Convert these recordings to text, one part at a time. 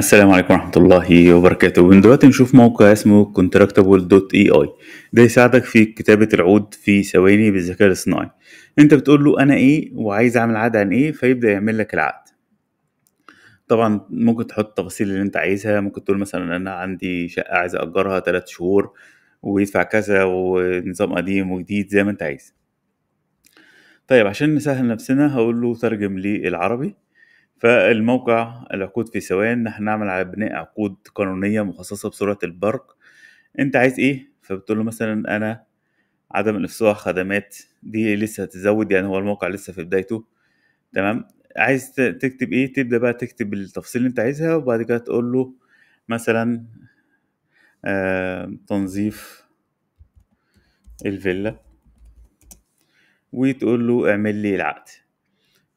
السلام عليكم ورحمة الله وبركاته من دلوقتي نشوف موقع اسمه contractable.ai ده يساعدك في كتابة العود في ثواني بالذكاء الاصطناعي انت بتقول له انا ايه وعايز اعمل عقد عن ايه فيبدأ يعمل لك العقد طبعا ممكن تحط التفاصيل اللي انت عايزها ممكن تقول مثلا انا عندي شقة عايز اجرها تلات شهور ويدفع كذا ونظام قديم وجديد زي ما انت عايز طيب عشان نسهل نفسنا هقول له ترجم لي العربي فالموقع العقود في ثوان نحن نعمل على بناء عقود قانونية مخصصة بسرعة البرق انت عايز ايه فبتقول له مثلا انا عدم الافصاح خدمات دي لسه هتزود يعني هو الموقع لسه في بدايته تمام عايز تكتب ايه تبدا بقى تكتب التفاصيل اللي انت عايزها وبعد كده تقول له مثلا آه تنظيف الفيلا وتقول له اعمل لي العقد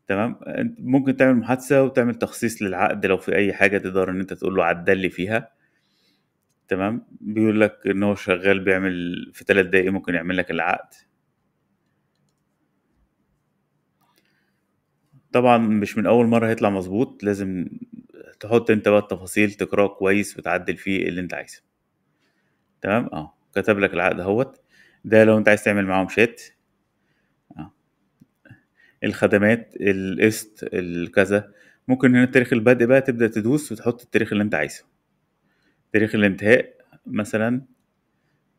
تمام ممكن تعمل محادثه وتعمل تخصيص للعقد لو في اي حاجه تقدر ان انت تقول له عدل لي فيها تمام بيقول لك ان هو شغال بيعمل في ثلاث دقايق ممكن يعمل لك العقد طبعا مش من اول مره هيطلع مظبوط لازم تحط انت بقى التفاصيل تقراه كويس وتعدل فيه اللي انت عايزه تمام اه كتب لك العقد اهوت ده لو انت عايز تعمل معاهم شات الخدمات القسط الكذا ممكن هنا تاريخ البدء بقى تبدأ تدوس وتحط التاريخ اللي انت عايزه تاريخ الانتهاء مثلا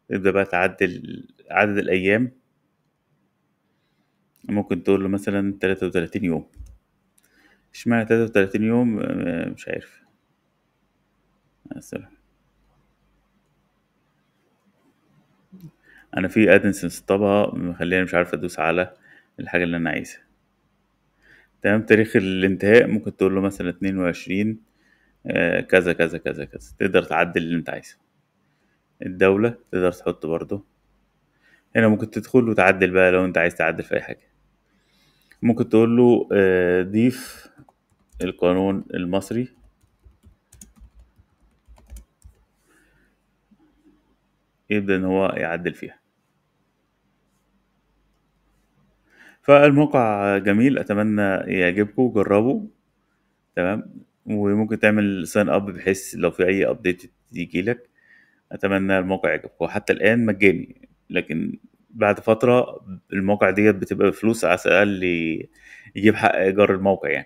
تبدأ بقى تعدل عدد الأيام ممكن تقول له مثلا 33 يوم اشمعنى 33 يوم آه، مش عارف مثلا انا في ادنس طبقه مخليني مش عارف ادوس على الحاجه اللي انا عايزها تمام تاريخ الانتهاء ممكن تقول له مثلا 22 وعشرين آه، كذا كذا كذا كذا تقدر تعدل اللي انت عايزه الدولة تقدر تحط برضه هنا ممكن تدخل وتعدل بقى لو انت عايز تعدل في اي حاجة ممكن تقول له آه، ضيف القانون المصري يبدأ ان هو يعدل فيها فالموقع جميل أتمنى يعجبكم جربوا تمام وممكن تعمل ساين اب بحيث لو في أي أبديت يجيلك أتمنى الموقع يعجبكم حتى الآن مجاني لكن بعد فترة الموقع ديت بتبقى بفلوس على الأقل يجيب حق إيجار الموقع يعني